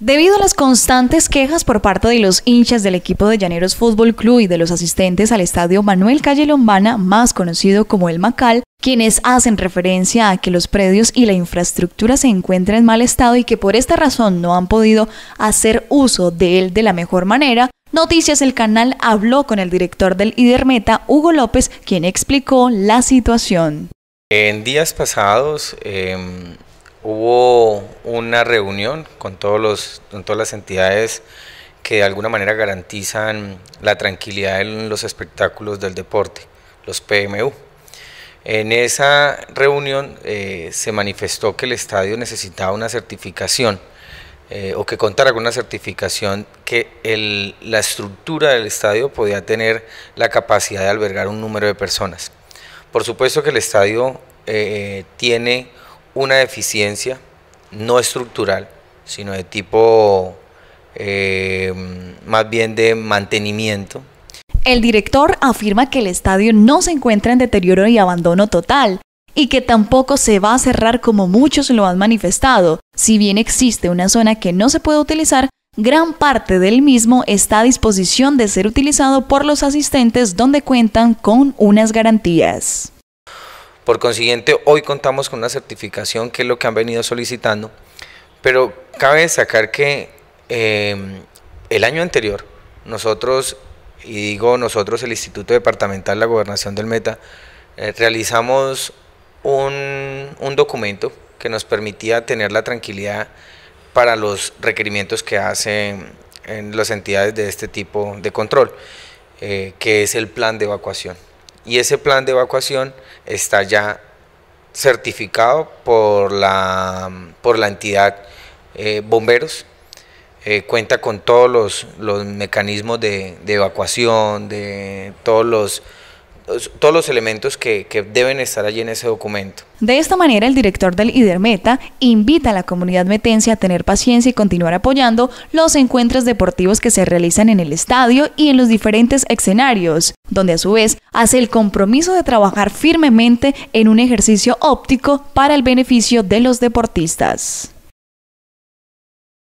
Debido a las constantes quejas por parte de los hinchas del equipo de Llaneros Fútbol Club y de los asistentes al estadio Manuel Calle Lombana, más conocido como el Macal, quienes hacen referencia a que los predios y la infraestructura se encuentran en mal estado y que por esta razón no han podido hacer uso de él de la mejor manera, Noticias El Canal habló con el director del Idermeta, Hugo López, quien explicó la situación. En días pasados, em, hubo una reunión con, todos los, todas las entidades que de alguna manera garantizan la tranquilidad en los espectáculos del deporte, los PMU. En esa reunión eh, se manifestó que el estadio necesitaba una certificación eh, o que contara con una certificación que la estructura del estadio podía tener la capacidad de albergar un número de personas. Por supuesto que el estadio eh, tiene una deficiencia no estructural, sino de tipo eh, más bien de mantenimiento. El director afirma que el estadio no se encuentra en deterioro y abandono total y que tampoco se va a cerrar como muchos lo han manifestado. Si bien existe una zona que no se puede utilizar, gran parte del mismo está a disposición de ser utilizado por los asistentes donde cuentan con unas garantías. Por consiguiente, hoy contamos con una certificación que es lo que han venido solicitando, pero cabe destacar que em, el año anterior nosotros, y digo nosotros, el Instituto Departamental de la Gobernación del Meta, eh, realizamos un, documento que nos permitía tener la tranquilidad para los requerimientos que hacen las entidades de este tipo de control, eh, que es el plan de evacuación y ese plan de evacuación está ya certificado por la, por la entidad eh, bomberos. Eh, cuenta con todos los, mecanismos de, evacuación, de todos los todos los elementos que, deben estar allí en ese documento. De esta manera, el director del IDERMETA invita a la comunidad metense a tener paciencia y continuar apoyando los encuentros deportivos que se realizan en el estadio y en los diferentes escenarios, donde a su vez hace el compromiso de trabajar firmemente en un ejercicio óptico para el beneficio de los deportistas.